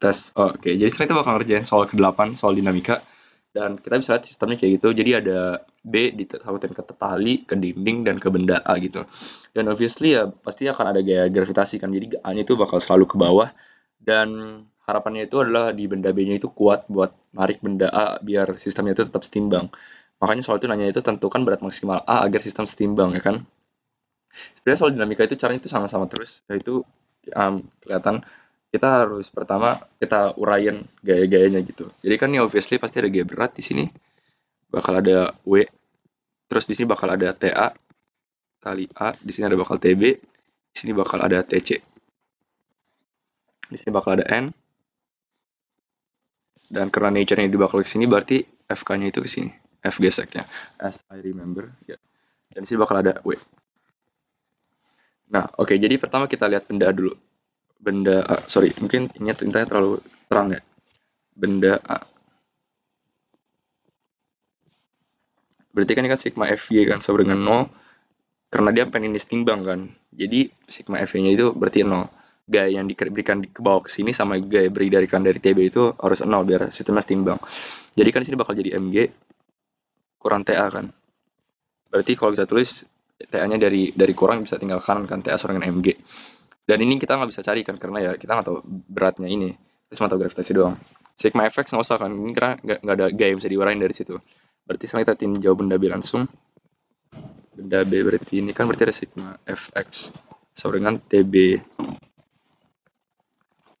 tes oh, oke okay. jadi sekarang kita bakal ngerjain soal ke-8 soal dinamika dan kita bisa lihat sistemnya kayak gitu jadi ada B disambutin ke tali ke dinding dan ke benda A gitu dan obviously ya pasti akan ada gaya gravitasi kan jadi A nya itu bakal selalu ke bawah dan harapannya itu adalah di benda B nya itu kuat buat narik benda A biar sistemnya itu tetap setimbang makanya soal itu nanya itu tentukan berat maksimal A agar sistem setimbang ya kan sebenarnya soal dinamika itu caranya itu sama-sama terus yaitu um, kelihatan kita harus pertama kita uraian gaya-gayanya gitu. Jadi kan nih obviously pasti ada gaya berat di sini. Bakal ada W. Terus di sini bakal ada TA tali A, di sini ada bakal TB, di sini bakal ada TC. Di sini bakal ada N. Dan karena nature-nya di bakal ke sini berarti FK-nya itu ke sini. F geseknya as I remember ya. Dan di sini bakal ada W. Nah, oke, okay, jadi pertama kita lihat benda dulu benda A, sorry, mungkin ini tintanya terlalu terang ya. Benda A. Berarti kan ini kan sigma FY kan sama dengan 0, karena dia pengen ini timbang kan. Jadi sigma FY-nya itu berarti 0. Gaya yang diberikan di ke bawah ke sini sama gaya beri dari kan dari TB itu harus 0 biar sistemnya setimbang. Jadi kan di sini bakal jadi MG kurang TA kan. Berarti kalau kita tulis TA-nya dari dari kurang bisa tinggal kanan kan TA sama dengan MG dan ini kita nggak bisa cari kan karena ya kita nggak tahu beratnya ini terus cuma tahu gravitasi doang sigma fx nggak usah kan ini karena nggak ada gaya yang bisa diwarain dari situ berarti sekarang kita tinjau benda B langsung benda B berarti ini kan berarti ada sigma fx sama dengan tb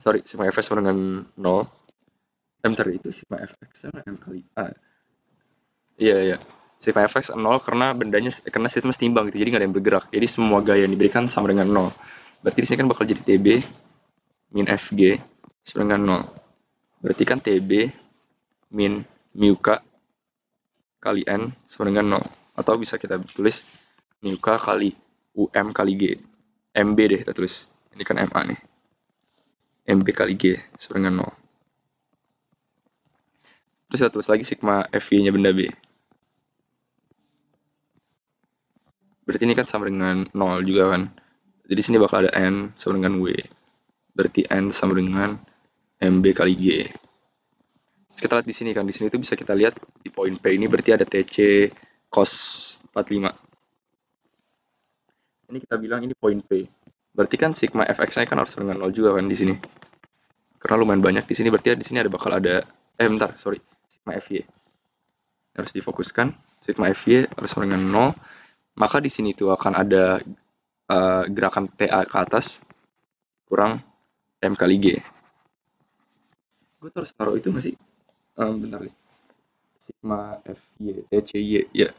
sorry sigma fx sama dengan 0 m tadi itu sigma fx sama m kali a iya iya sigma fx 0 karena bendanya karena sistem setimbang gitu jadi nggak ada yang bergerak jadi semua gaya yang diberikan sama dengan 0 Berarti di kan bakal jadi TB min FG sama dengan 0. Berarti kan TB min mu K kali N sama dengan 0. Atau bisa kita tulis mu K kali UM kali G. MB deh kita tulis. Ini kan MA nih. MB kali G sama dengan 0 terus kita tulis lagi sigma FV nya benda B berarti ini kan sama dengan 0 juga kan jadi sini bakal ada N sama dengan W. Berarti N sama dengan MB kali G. Terus kita lihat di sini kan, di sini itu bisa kita lihat di poin P ini berarti ada TC cos 45. Ini kita bilang ini poin P. Berarti kan sigma fx-nya kan harus dengan 0 juga kan di sini. Karena lumayan banyak di sini berarti di sini ada bakal ada eh bentar, sorry, sigma fy. Harus difokuskan, sigma fy harus dengan 0. Maka di sini itu akan ada Eh, gerakan TA ke atas kurang M kali G. Gue terus taruh itu masih sih? Um, bentar nih. Sigma c y ya. Yeah.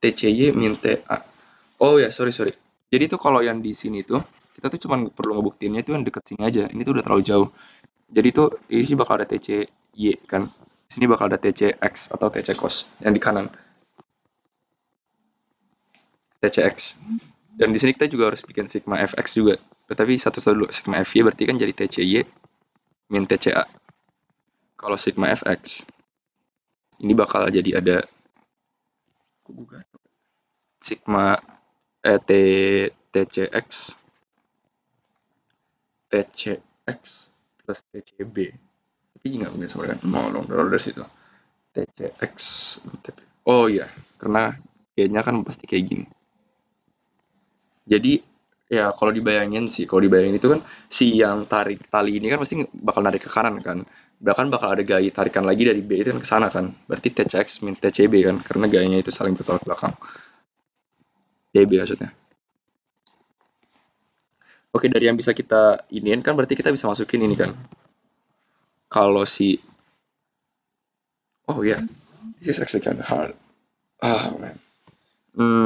y min TA. Oh ya, yeah, sorry, sorry. Jadi itu kalau yang di sini tuh, kita tuh cuma perlu ngebuktiinnya itu yang deket sini aja. Ini tuh udah terlalu jauh. Jadi itu ini sih bakal ada t c y kan. Di sini bakal ada t c x atau t c cos yang di kanan. TCX. Dan di sini kita juga harus bikin sigma fx juga. Tetapi satu-satu dulu, sigma fy berarti kan jadi TCY min TCA. Kalau sigma fx. Ini bakal jadi ada sigma ET eh, TCX TCX plus TCB tapi nggak punya sama dengan mau dong dari situ TCX oh iya karena kayaknya kan pasti kayak gini jadi ya kalau dibayangin sih kalau dibayangin itu kan si yang tarik tali ini kan pasti bakal narik ke kanan kan bahkan bakal ada gaya tarikan lagi dari B itu kan ke sana kan berarti TCX min TCB kan karena gayanya itu saling bertolak belakang TB maksudnya oke dari yang bisa kita iniin kan berarti kita bisa masukin ini kan kalau si oh ya yeah. this is actually kind of hard ah oh, man hmm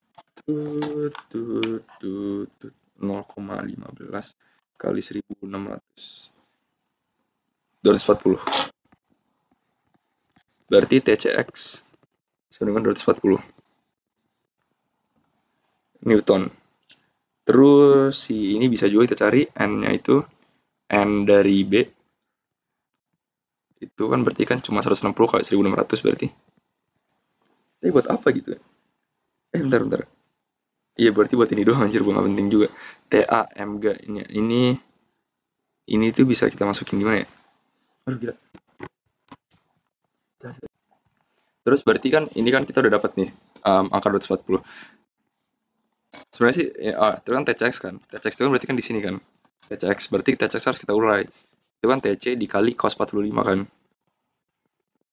0,15 kali 1600 240 berarti TCX sama dengan 240 Newton terus si ini bisa juga kita cari N nya itu N dari B itu kan berarti kan cuma 160 kali 1600 berarti tapi buat apa gitu ya? eh bentar bentar Iya berarti buat ini doang anjir gue gak penting juga. M G ini ini ini tuh bisa kita masukin gimana ya? Aduh gila. Terus berarti kan ini kan kita udah dapat nih um, angka 240. Sebenarnya sih ya, ah, itu kan TCX kan. TCX itu kan berarti kan di sini kan. TCX berarti TCX harus kita urai. Itu kan TC dikali cos 45 kan.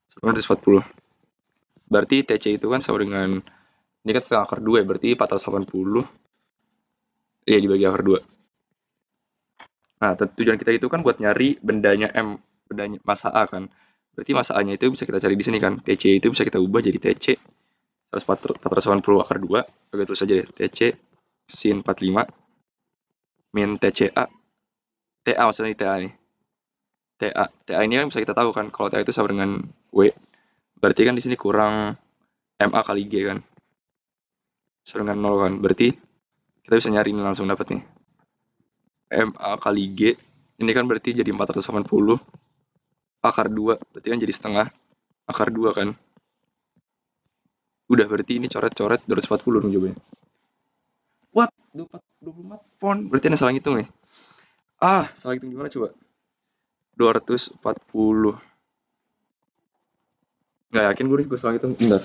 sebenarnya 240. Berarti TC itu kan sama dengan ini kan setengah akar 2 ya, berarti 480. Iya, dibagi akar 2. Nah, tujuan kita itu kan buat nyari bendanya M, bendanya masa A kan. Berarti masa A-nya itu bisa kita cari di sini kan. TC itu bisa kita ubah jadi TC 480 akar 2. Oke, terus aja deh. TC sin 45 min TCA. TA maksudnya TA nih. TA. TA ini kan bisa kita tahu kan. Kalau TA itu sama dengan W. Berarti kan di sini kurang MA kali G kan sama dengan 0 kan. Berarti kita bisa nyari ini langsung dapat nih. MA kali G. Ini kan berarti jadi 480. Akar 2. Berarti kan jadi setengah. Akar 2 kan. Udah berarti ini coret-coret 240 dong jawabannya. What? 24 pon. Berarti ada salah hitung nih. Ah, salah hitung gimana coba? 240. Nggak yakin gue, gue salah hitung. enggak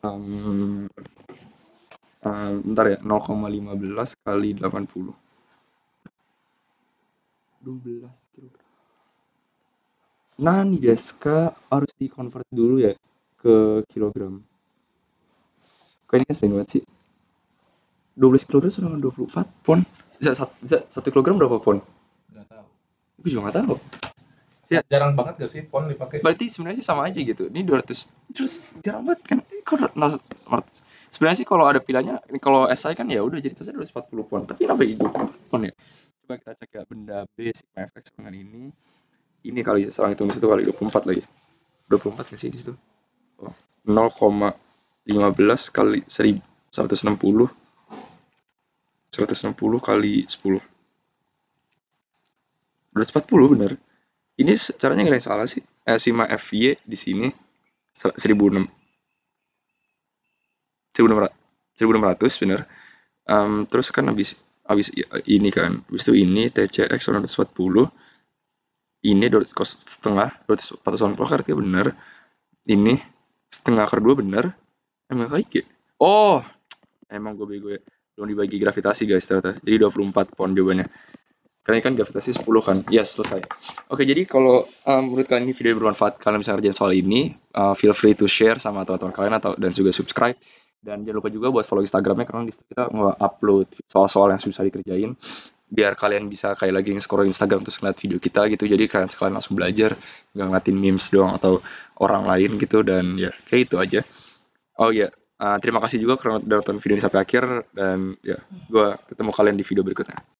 Um, Um, bentar ya 0,15 kali 80 12 kilogram nah nih guys ke harus di convert dulu ya ke kilogram kok ini sering banget sih 12 kilogram sama 24 pon bisa 1 kilogram berapa pon Enggak tahu gue juga nggak tahu ya jarang banget gak sih pon dipakai berarti sebenarnya sih sama aja gitu ini 200 terus jarang banget kan kok 200? sebenarnya sih kalau ada pilihannya kalau SI kan ya udah jadi saya 240 pon tapi kenapa itu pon ya coba kita cek ya benda B sigma fx dengan ini ini kali salah hitung itu kali 24 lagi 24 ke sini situ oh, 0,15 kali 160 160 kali 10 240 bener ini caranya nggak salah sih eh, sigma FY di sini 1006 1600 1600 bener um, terus kan habis habis ini kan habis itu ini TCX 140 ini kos setengah 240 kan artinya bener ini setengah akar dua bener emang kayak gitu? oh emang gue bego ya belum dibagi gravitasi guys ternyata jadi 24 pon jawabannya karena ini kan gravitasi 10 kan yes iya, selesai oke jadi kalau um, menurut kalian ini video bermanfaat kalian bisa ngerjain soal ini uh, feel free to share sama teman-teman kalian atau dan juga subscribe dan jangan lupa juga buat follow Instagramnya karena di situ kita mau upload soal-soal yang susah dikerjain biar kalian bisa kayak lagi nge-scroll Instagram terus ngeliat video kita gitu jadi kalian sekalian langsung belajar nggak ngeliatin memes doang atau orang lain gitu dan ya kayak itu aja oh ya yeah. uh, terima kasih juga karena udah nonton video ini sampai akhir dan ya yeah, gue ketemu kalian di video berikutnya